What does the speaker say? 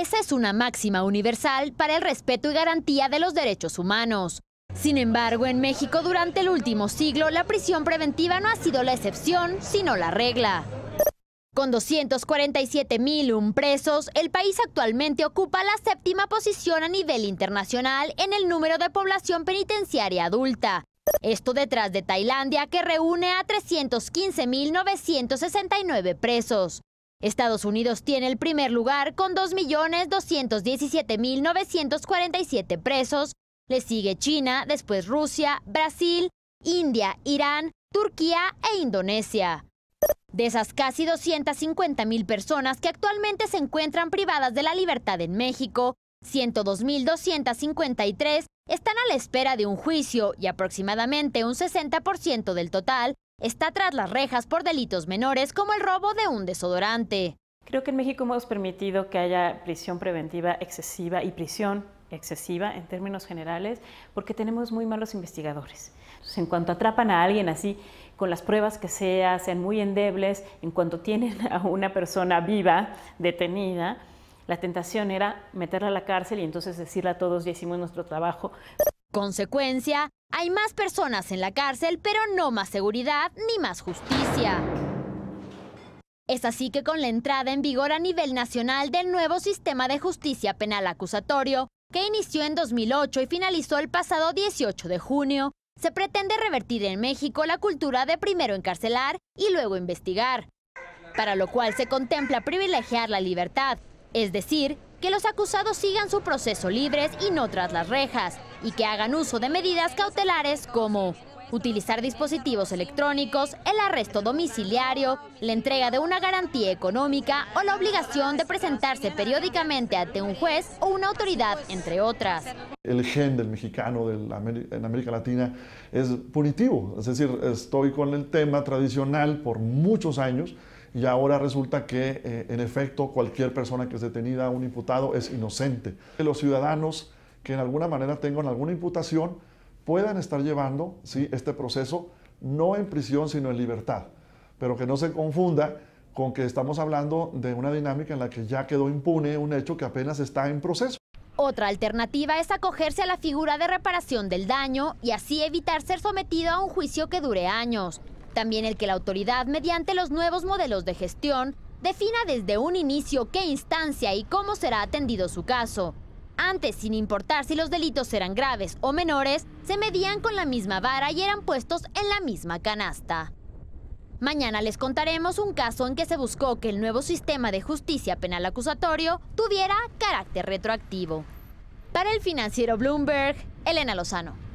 Esa es una máxima universal para el respeto y garantía de los derechos humanos. Sin embargo, en México durante el último siglo, la prisión preventiva no ha sido la excepción, sino la regla. Con 247.001 presos, el país actualmente ocupa la séptima posición a nivel internacional en el número de población penitenciaria adulta. Esto detrás de Tailandia, que reúne a 315.969 presos. Estados Unidos tiene el primer lugar con 2.217.947 presos. Le sigue China, después Rusia, Brasil, India, Irán, Turquía e Indonesia. De esas casi 250.000 personas que actualmente se encuentran privadas de la libertad en México, 102.253 están a la espera de un juicio y aproximadamente un 60% del total está tras las rejas por delitos menores como el robo de un desodorante. Creo que en México hemos permitido que haya prisión preventiva excesiva y prisión excesiva en términos generales porque tenemos muy malos investigadores. en cuanto atrapan a alguien así, con las pruebas que sea, sean muy endebles, en cuanto tienen a una persona viva, detenida, la tentación era meterla a la cárcel y entonces decirle a todos, ya hicimos nuestro trabajo. Consecuencia, hay más personas en la cárcel, pero no más seguridad ni más justicia. Es así que con la entrada en vigor a nivel nacional del nuevo sistema de justicia penal acusatorio, que inició en 2008 y finalizó el pasado 18 de junio, se pretende revertir en México la cultura de primero encarcelar y luego investigar, para lo cual se contempla privilegiar la libertad, es decir, que los acusados sigan su proceso libres y no tras las rejas, y que hagan uso de medidas cautelares como utilizar dispositivos electrónicos, el arresto domiciliario, la entrega de una garantía económica o la obligación de presentarse periódicamente ante un juez o una autoridad, entre otras. El gen del mexicano en América Latina es punitivo, es decir, estoy con el tema tradicional por muchos años y ahora resulta que, eh, en efecto, cualquier persona que es detenida, un imputado, es inocente. Los ciudadanos que en alguna manera tengan alguna imputación puedan estar llevando ¿sí? este proceso no en prisión sino en libertad, pero que no se confunda con que estamos hablando de una dinámica en la que ya quedó impune un hecho que apenas está en proceso. Otra alternativa es acogerse a la figura de reparación del daño y así evitar ser sometido a un juicio que dure años. También el que la autoridad, mediante los nuevos modelos de gestión, defina desde un inicio qué instancia y cómo será atendido su caso. Antes, sin importar si los delitos eran graves o menores, se medían con la misma vara y eran puestos en la misma canasta. Mañana les contaremos un caso en que se buscó que el nuevo sistema de justicia penal acusatorio tuviera carácter retroactivo. Para el financiero Bloomberg, Elena Lozano.